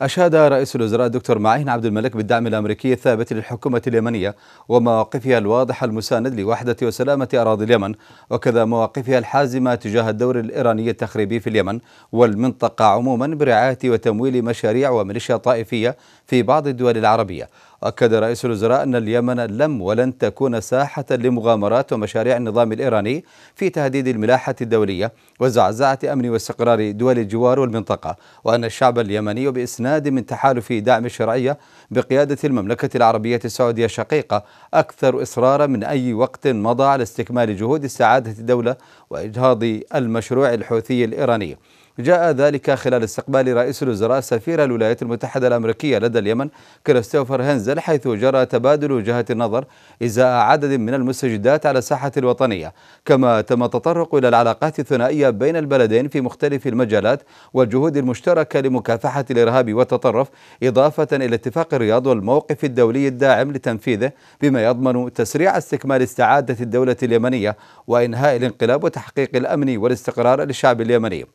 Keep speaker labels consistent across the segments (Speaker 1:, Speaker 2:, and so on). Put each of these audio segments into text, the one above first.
Speaker 1: أشاد رئيس الوزراء الدكتور معين عبد الملك بالدعم الأمريكي الثابت للحكومة اليمنية ومواقفها الواضحة المساند لوحدة وسلامة أراضي اليمن وكذا مواقفها الحازمة تجاه الدور الإيراني التخريبي في اليمن والمنطقة عموما برعاية وتمويل مشاريع وميليشيا طائفية في بعض الدول العربية أكد رئيس الوزراء أن اليمن لم ولن تكون ساحة لمغامرات ومشاريع النظام الإيراني في تهديد الملاحة الدولية وزعزعة أمن واستقرار دول الجوار والمنطقة وأن الشعب اليمني بإسناد إسناد من تحالف دعم الشرعيه بقياده المملكه العربيه السعوديه الشقيقه اكثر اصرارا من اي وقت مضى على استكمال جهود استعاده الدوله واجهاض المشروع الحوثي الايراني جاء ذلك خلال استقبال رئيس الوزراء سفير الولايات المتحدة الأمريكية لدى اليمن كريستوفر هنزل حيث جرى تبادل وجهات النظر إزاء عدد من المستجدات على الساحة الوطنية كما تم التطرق إلى العلاقات الثنائية بين البلدين في مختلف المجالات والجهود المشتركة لمكافحة الإرهاب والتطرف إضافة إلى اتفاق الرياض والموقف الدولي الداعم لتنفيذه بما يضمن تسريع استكمال استعادة الدولة اليمنية وإنهاء الانقلاب وتحقيق الأمن والاستقرار للشعب اليمني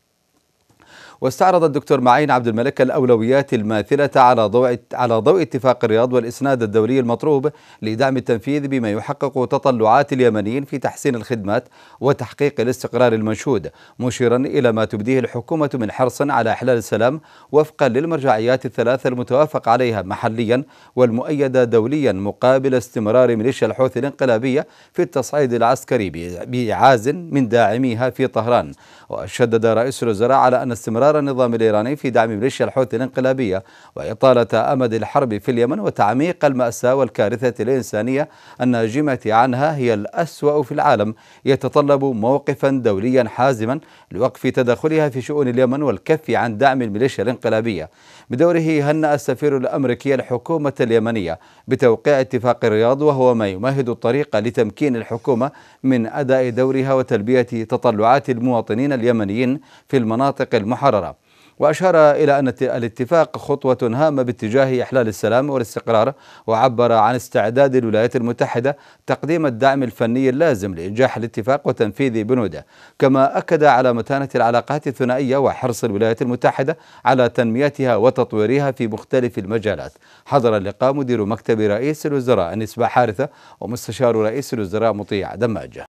Speaker 1: واستعرض الدكتور معين عبد الملك الأولويات الماثلة على ضوء على ضوء اتفاق الرياض والإسناد الدولي المطلوب لدعم التنفيذ بما يحقق تطلعات اليمنيين في تحسين الخدمات وتحقيق الاستقرار المنشود مشيرا إلى ما تبديه الحكومة من حرص على إحلال السلام وفقا للمرجعيات الثلاثة المتوافق عليها محليا والمؤيدة دوليا مقابل استمرار ميليشيا الحوثي الانقلابية في التصعيد العسكري بإعاز من داعميها في طهران وشدد رئيس الوزراء على أن استمرار إصرار النظام الإيراني في دعم ميليشيا الحوثي الانقلابية وإطالة أمد الحرب في اليمن وتعميق المأساة والكارثة الإنسانية الناجمة عنها هي الأسوأ في العالم يتطلب موقفا دوليا حازما لوقف تدخلها في شؤون اليمن والكف عن دعم الميليشيا الانقلابية بدوره هنأ السفير الأمريكي الحكومة اليمنية بتوقيع اتفاق الرياض وهو ما يمهد الطريق لتمكين الحكومة من أداء دورها وتلبية تطلعات المواطنين اليمنيين في المناطق المحررة وأشار إلى أن الاتفاق خطوة هامة باتجاه إحلال السلام والاستقرار وعبر عن استعداد الولايات المتحدة تقديم الدعم الفني اللازم لإنجاح الاتفاق وتنفيذ بنوده كما أكد على متانة العلاقات الثنائية وحرص الولايات المتحدة على تنميتها وتطويرها في مختلف المجالات حضر اللقاء مدير مكتب رئيس الوزراء نسبة حارثة ومستشار رئيس الوزراء مطيع دماجة